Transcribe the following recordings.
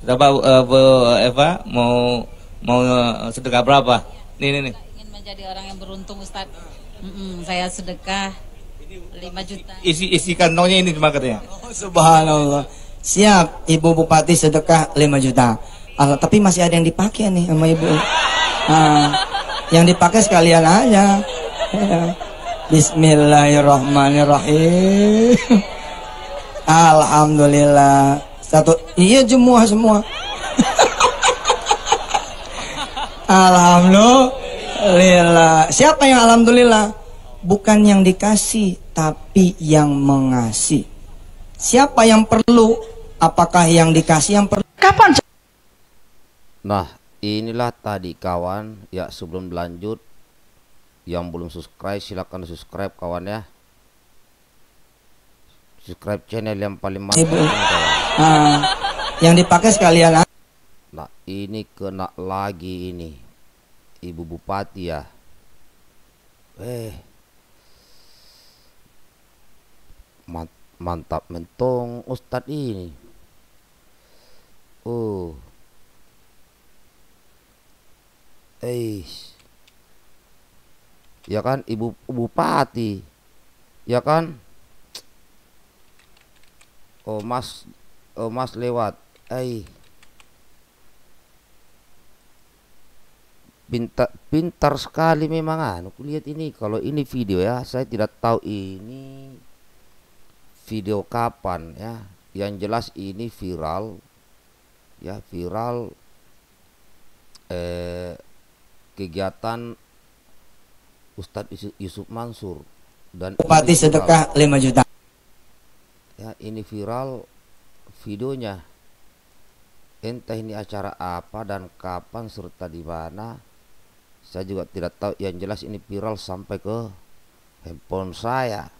Berapa uh, Bu Eva mau mau eh, sedekah berapa? Nih nih nih. Ingin menjadi orang yang beruntung Ustaz. Mm -mm, saya sedekah 5 juta. Isi isi kantongnya ini cuma katanya. Oh, subhanallah. Siap, Ibu Bupati sedekah 5 juta. Al ah, tapi masih ada yang dipakai nih sama Ibu. Ah yang dipakai sekalian aja. Ya. Bismillahirrahmanirrahim. Alhamdulillah. Satu, iya semua semua. alhamdulillah. Siapa yang alhamdulillah? Bukan yang dikasih, tapi yang mengasih. Siapa yang perlu? Apakah yang dikasih yang perlu? Kapan? Nah, inilah tadi kawan. Ya, sebelum lanjut, yang belum subscribe silahkan subscribe kawan ya. Subscribe channel yang paling mantap. Iya, Nah, yang dipakai sekalian. Nah, ini kena lagi ini. Ibu Bupati ya. Eh. Mant mantap mentong ustad ini. Oh. Eh. Ya kan Ibu Bupati. Ya kan? Oh, Mas oh mas lewat ai pintar pintar sekali memang aku ah. lihat ini kalau ini video ya saya tidak tahu ini video kapan ya yang jelas ini viral ya viral eh, kegiatan Ustadz Yusuf Mansur dan Bupati sedekah 5 juta ya ini viral videonya entah ini acara apa dan kapan serta di mana saya juga tidak tahu yang jelas ini viral sampai ke handphone saya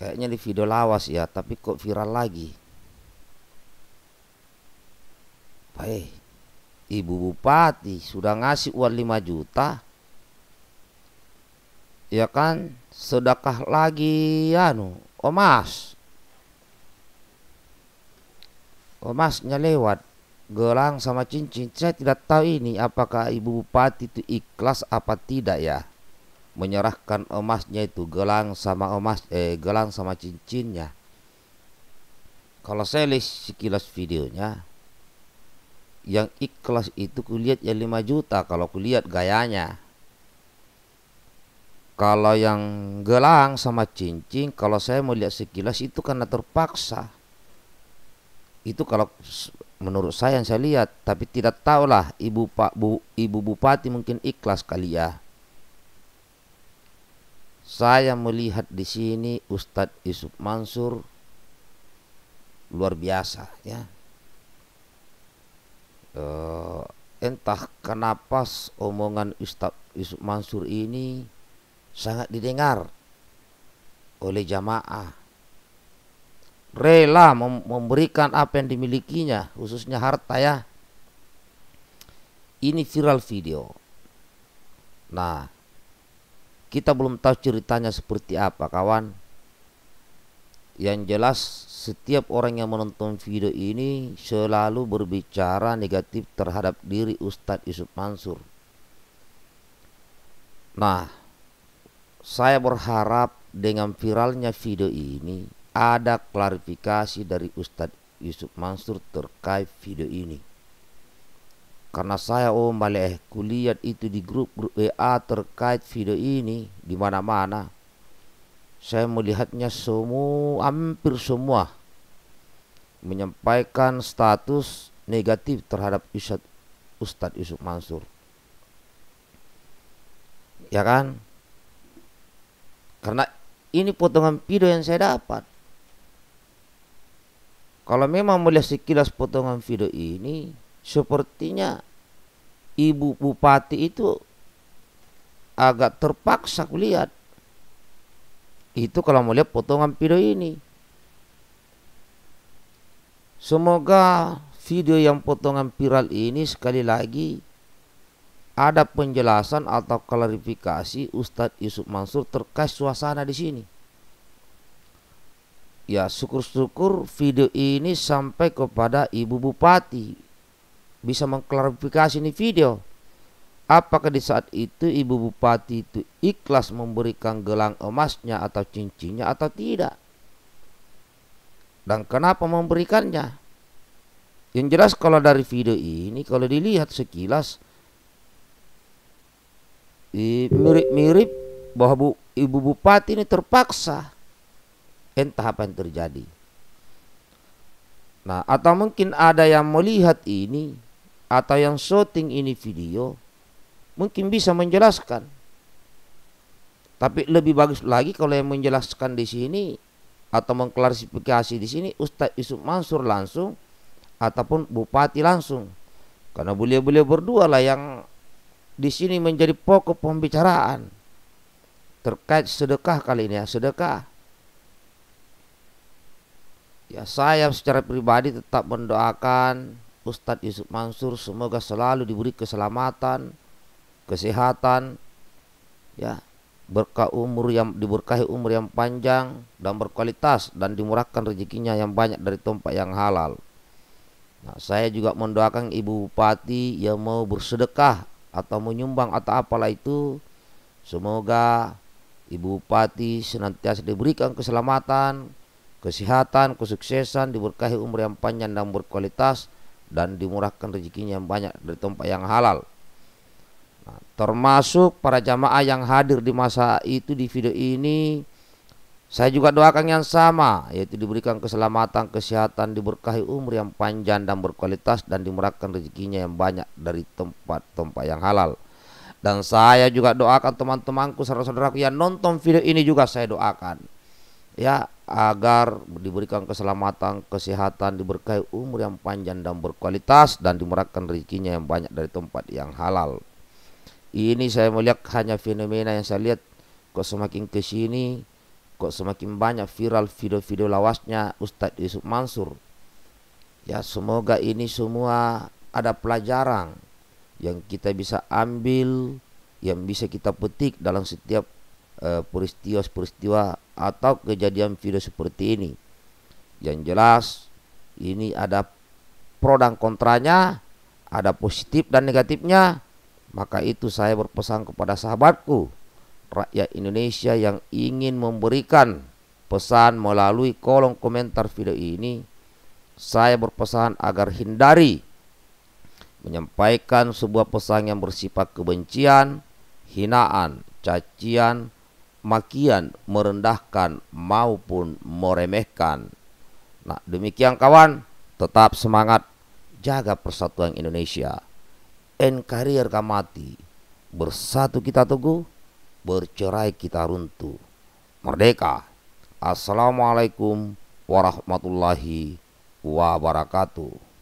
kayaknya di video lawas ya tapi kok viral lagi baik ibu bupati sudah ngasih uang 5 juta ya kan sedekah lagi anu ya Omas Omasnya lewat Gelang sama cincin Saya tidak tahu ini apakah ibu bupati itu ikhlas apa tidak ya Menyerahkan emasnya itu Gelang sama emas eh, Gelang sama cincinnya Kalau saya lihat sekilas videonya Yang ikhlas itu kulihat ya 5 juta Kalau kulihat gayanya kalau yang gelang sama cincin, kalau saya melihat sekilas itu karena terpaksa. Itu kalau menurut saya yang saya lihat, tapi tidak tahulah ibu pak bu, ibu bupati mungkin ikhlas kali ya. Saya melihat di sini Ustadz Yusuf Mansur luar biasa ya. Uh, entah kenapa omongan Ustadz Yusuf Mansur ini sangat didengar oleh jamaah rela memberikan apa yang dimilikinya khususnya harta ya ini viral video nah kita belum tahu ceritanya seperti apa kawan yang jelas setiap orang yang menonton video ini selalu berbicara negatif terhadap diri Ustadz Yusuf Mansur nah saya berharap dengan viralnya video ini ada klarifikasi dari Ustadz Yusuf Mansur terkait video ini. Karena saya oh balik eh, kulihat itu di grup, grup WA terkait video ini di mana-mana. Saya melihatnya semua hampir semua menyampaikan status negatif terhadap Ustadz Yusuf Mansur. Ya kan? Karena ini potongan video yang saya dapat. Kalau memang melihat sekilas potongan video ini, sepertinya ibu bupati itu agak terpaksa kulihat. Itu kalau melihat potongan video ini. Semoga video yang potongan viral ini sekali lagi ada penjelasan atau klarifikasi Ustadz Yusuf Mansur terkait suasana di sini. Ya syukur-syukur video ini sampai kepada Ibu Bupati bisa mengklarifikasi ini video. Apakah di saat itu Ibu Bupati itu ikhlas memberikan gelang emasnya atau cincinnya atau tidak? Dan kenapa memberikannya? Yang jelas kalau dari video ini kalau dilihat sekilas mirip-mirip bahwa bu, ibu bupati ini terpaksa entah apa yang terjadi nah atau mungkin ada yang melihat ini atau yang syuting ini video mungkin bisa menjelaskan tapi lebih bagus lagi kalau yang menjelaskan di sini atau mengklarifikasi di sini Ustaz Yusuf Mansur langsung ataupun bupati langsung karena beliau-beliau berdua lah yang di sini menjadi pokok pembicaraan terkait sedekah kali ini ya sedekah ya saya secara pribadi tetap mendoakan Ustadz Yusuf Mansur semoga selalu diberi keselamatan kesehatan ya berkah umur yang diberkahi umur yang panjang dan berkualitas dan dimurahkan rezekinya yang banyak dari tempat yang halal. Nah, saya juga mendoakan Ibu Bupati yang mau bersedekah atau menyumbang atau apalah itu semoga Ibu Bupati senantiasa diberikan keselamatan, kesehatan, kesuksesan, diberkahi umur yang panjang dan berkualitas dan dimurahkan rezekinya yang banyak dari tempat yang halal. Nah, termasuk para jamaah yang hadir di masa itu di video ini saya juga doakan yang sama, yaitu diberikan keselamatan, kesehatan, diberkahi umur yang panjang dan berkualitas dan dimurahkan rezekinya yang banyak dari tempat-tempat yang halal. Dan saya juga doakan teman-temanku, saudara-saudaraku yang nonton video ini juga saya doakan. Ya, agar diberikan keselamatan, kesehatan, diberkahi umur yang panjang dan berkualitas dan dimurahkan rezekinya yang banyak dari tempat yang halal. Ini saya melihat hanya fenomena yang saya lihat kok semakin ke sini kok semakin banyak viral video-video lawasnya Ustadz Yusuf Mansur. Ya semoga ini semua ada pelajaran yang kita bisa ambil, yang bisa kita petik dalam setiap eh, peristiwa-peristiwa atau kejadian video seperti ini. Yang jelas ini ada pro dan kontranya, ada positif dan negatifnya. Maka itu saya berpesan kepada sahabatku rakyat Indonesia yang ingin memberikan pesan melalui kolom komentar video ini, saya berpesan agar hindari menyampaikan sebuah pesan yang bersifat kebencian, hinaan, cacian, makian, merendahkan maupun meremehkan. Nah, demikian kawan, tetap semangat jaga persatuan Indonesia. NKRI harga mati, bersatu kita teguh bercerai kita runtuh. Merdeka. Assalamualaikum warahmatullahi wabarakatuh.